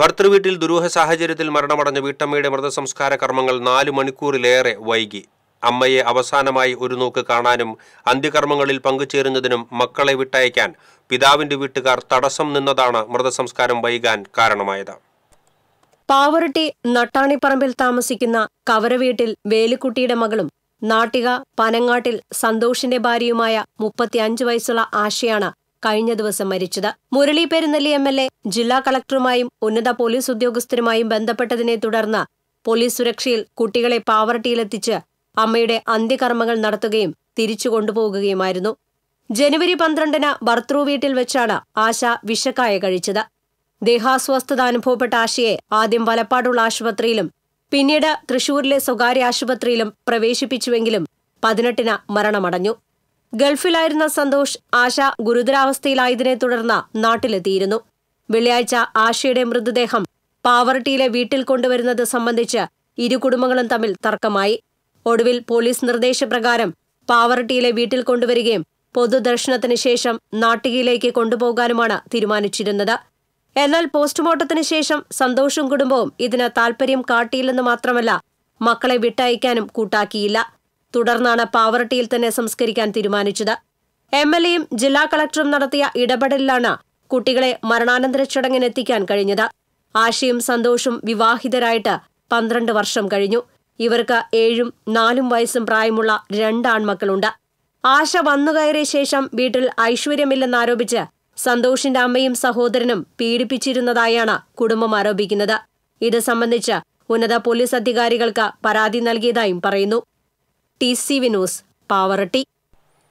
ഭർത്തൃവീട്ടിൽ ദുരൂഹ സാഹചര്യത്തിൽ മരണമടഞ്ഞ വീട്ടമ്മയുടെ മൃതസംസ്കാര കർമ്മങ്ങൾ നാല് മണിക്കൂറിലേറെ വൈകി അമ്മയെ അവസാനമായി ഒരു നോക്ക് കാണാനും അന്ത്യകർമ്മങ്ങളിൽ പങ്കുചേരുന്നതിനും മക്കളെ വിട്ടയക്കാൻ പിതാവിന്റെ വീട്ടുകാർ തടസ്സം നിന്നതാണ് മൃതസംസ്കാരം വൈകാൻ കാരണമായത് പാവറട്ടി നട്ടാണിപ്പറമ്പിൽ താമസിക്കുന്ന കവരവീട്ടിൽ വേലുക്കുട്ടിയുടെ മകളും നാട്ടിക പനങ്ങാട്ടിൽ സന്തോഷിന്റെ ഭാര്യയുമായ മുപ്പത്തിയഞ്ച് വയസ്സുള്ള ആശയാണ് കഴിഞ്ഞ ദിവസം മരിച്ചത് Murali Perunelli M L A ജില്ലാ കളക്ടറുമായും ഉന്നത പോലീസ് ഉദ്യോഗസ്ഥരുമായും ബന്ധപ്പെട്ടതിനെ തുടർന്ന് പോലീസ് സുരക്ഷയിൽ കുട്ടികളെ പാവർട്ടിയിലെത്തിച്ച് അമ്മയുടെ അന്ത്യകർമ്മങ്ങൾ നടത്തുകയും തിരിച്ചു കൊണ്ടുപോകുകയുമായിരുന്നു ജനുവരി പന്ത്രണ്ടിന് ഭർത്തൃ വീട്ടിൽ വെച്ചാണ് ആശ വിഷക്കായ കഴിച്ചത് ദേഹാസ്വസ്ഥത അനുഭവപ്പെട്ട ആശയെ ആദ്യം വലപ്പാടുള്ള ആശുപത്രിയിലും പിന്നീട് തൃശൂരിലെ സ്വകാര്യ ആശുപത്രിയിലും പ്രവേശിപ്പിച്ചുവെങ്കിലും പതിനെട്ടിന് മരണമടഞ്ഞു ഗൾഫിലായിരുന്ന സന്തോഷ് ആശ ഗുരുതരാവസ്ഥയിലായതിനെ തുടർന്ന് നാട്ടിലെത്തിയിരുന്നു വെള്ളിയാഴ്ച ആശയുടെ മൃതദേഹം പാവർട്ടിയിലെ വീട്ടിൽ കൊണ്ടുവരുന്നത് സംബന്ധിച്ച് ഇരു കുടുംബങ്ങളും തമ്മിൽ തർക്കമായി ഒടുവിൽ പോലീസ് നിർദ്ദേശപ്രകാരം പാവർട്ടിയിലെ വീട്ടിൽ കൊണ്ടുവരികയും പൊതുദർശനത്തിന് ശേഷം നാട്ടികയിലേക്ക് കൊണ്ടുപോകാനുമാണ് തീരുമാനിച്ചിരുന്നത് എന്നാൽ പോസ്റ്റ്മോർട്ടത്തിന് ശേഷം സന്തോഷും കുടുംബവും ഇതിന് താൽപര്യം കാട്ടിയില്ലെന്ന് മാത്രമല്ല മക്കളെ വിട്ടയക്കാനും കൂട്ടാക്കിയില്ല തുടർന്നാണ് പാവറട്ടിയിൽ തന്നെ സംസ്കരിക്കാൻ തീരുമാനിച്ചത് എം എൽ എയും ജില്ലാ കളക്ടറും നടത്തിയ ഇടപെടലിലാണ് കുട്ടികളെ മരണാനന്തര ചടങ്ങിനെത്തിക്കാൻ കഴിഞ്ഞത് ആശയും സന്തോഷും വിവാഹിതരായിട്ട് പന്ത്രണ്ട് വർഷം കഴിഞ്ഞു ഇവർക്ക് ഏഴും നാലും വയസ്സും പ്രായമുള്ള രണ്ടാൺമക്കളുണ്ട് ആശ വന്നുകയറിയ ശേഷം വീട്ടിൽ ഐശ്വര്യമില്ലെന്നാരോപിച്ച് സന്തോഷിന്റെ അമ്മയും സഹോദരനും പീഡിപ്പിച്ചിരുന്നതായാണ് കുടുംബം ആരോപിക്കുന്നത് ഇത് സംബന്ധിച്ച് ഉന്നത പോലീസ് അധികാരികൾക്ക് പരാതി നൽകിയതായും പറയുന്നു ടി സി വിനൂസ് പാവറട്ടി